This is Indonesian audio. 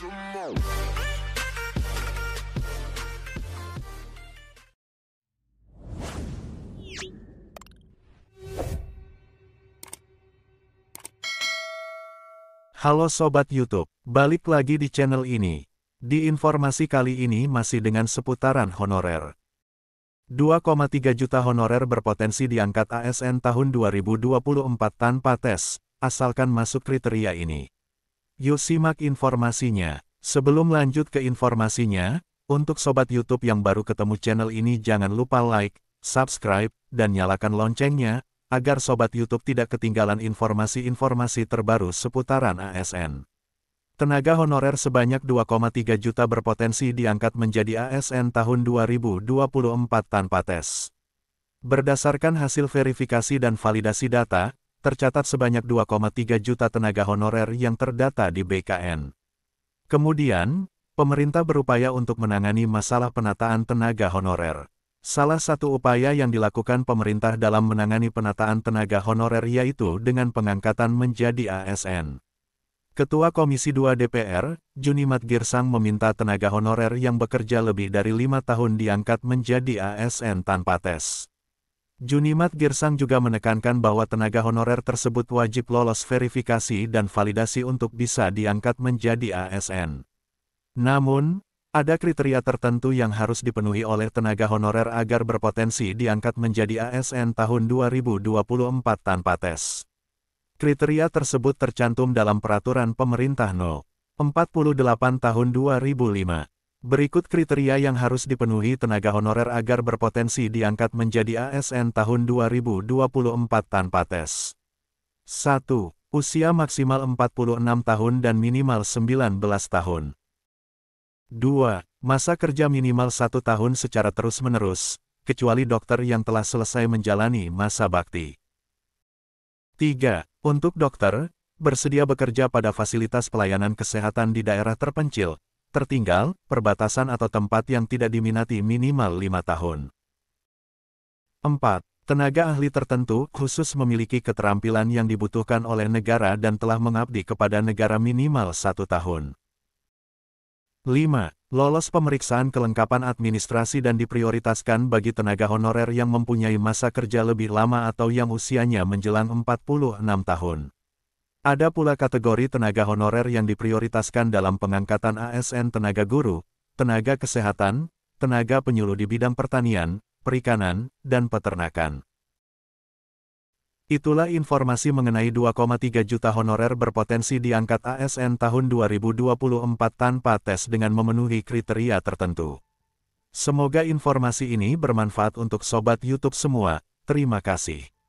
Halo Sobat Youtube, balik lagi di channel ini. Di informasi kali ini masih dengan seputaran honorer. 2,3 juta honorer berpotensi diangkat ASN tahun 2024 tanpa tes, asalkan masuk kriteria ini. Yuk simak informasinya. Sebelum lanjut ke informasinya, untuk sobat YouTube yang baru ketemu channel ini jangan lupa like, subscribe, dan nyalakan loncengnya, agar sobat YouTube tidak ketinggalan informasi-informasi terbaru seputaran ASN. Tenaga honorer sebanyak 2,3 juta berpotensi diangkat menjadi ASN tahun 2024 tanpa tes. Berdasarkan hasil verifikasi dan validasi data, tercatat sebanyak 2,3 juta tenaga honorer yang terdata di BKN. Kemudian, pemerintah berupaya untuk menangani masalah penataan tenaga honorer. Salah satu upaya yang dilakukan pemerintah dalam menangani penataan tenaga honorer yaitu dengan pengangkatan menjadi ASN. Ketua Komisi 2 DPR, Junimat Girsang meminta tenaga honorer yang bekerja lebih dari lima tahun diangkat menjadi ASN tanpa tes. Junimat Girsang juga menekankan bahwa tenaga honorer tersebut wajib lolos verifikasi dan validasi untuk bisa diangkat menjadi ASN. Namun, ada kriteria tertentu yang harus dipenuhi oleh tenaga honorer agar berpotensi diangkat menjadi ASN tahun 2024 tanpa tes. Kriteria tersebut tercantum dalam Peraturan Pemerintah No. 48 Tahun 2005. Berikut kriteria yang harus dipenuhi tenaga honorer agar berpotensi diangkat menjadi ASN tahun 2024 tanpa tes. 1. Usia maksimal 46 tahun dan minimal 19 tahun. 2. Masa kerja minimal 1 tahun secara terus-menerus, kecuali dokter yang telah selesai menjalani masa bakti. 3. Untuk dokter, bersedia bekerja pada fasilitas pelayanan kesehatan di daerah terpencil, tertinggal, perbatasan atau tempat yang tidak diminati minimal lima tahun. 4. Tenaga ahli tertentu khusus memiliki keterampilan yang dibutuhkan oleh negara dan telah mengabdi kepada negara minimal satu tahun. 5. Lolos pemeriksaan kelengkapan administrasi dan diprioritaskan bagi tenaga honorer yang mempunyai masa kerja lebih lama atau yang usianya menjelang 46 tahun. Ada pula kategori tenaga honorer yang diprioritaskan dalam pengangkatan ASN tenaga guru, tenaga kesehatan, tenaga penyuluh di bidang pertanian, perikanan, dan peternakan. Itulah informasi mengenai 2,3 juta honorer berpotensi diangkat ASN tahun 2024 tanpa tes dengan memenuhi kriteria tertentu. Semoga informasi ini bermanfaat untuk sobat YouTube semua. Terima kasih.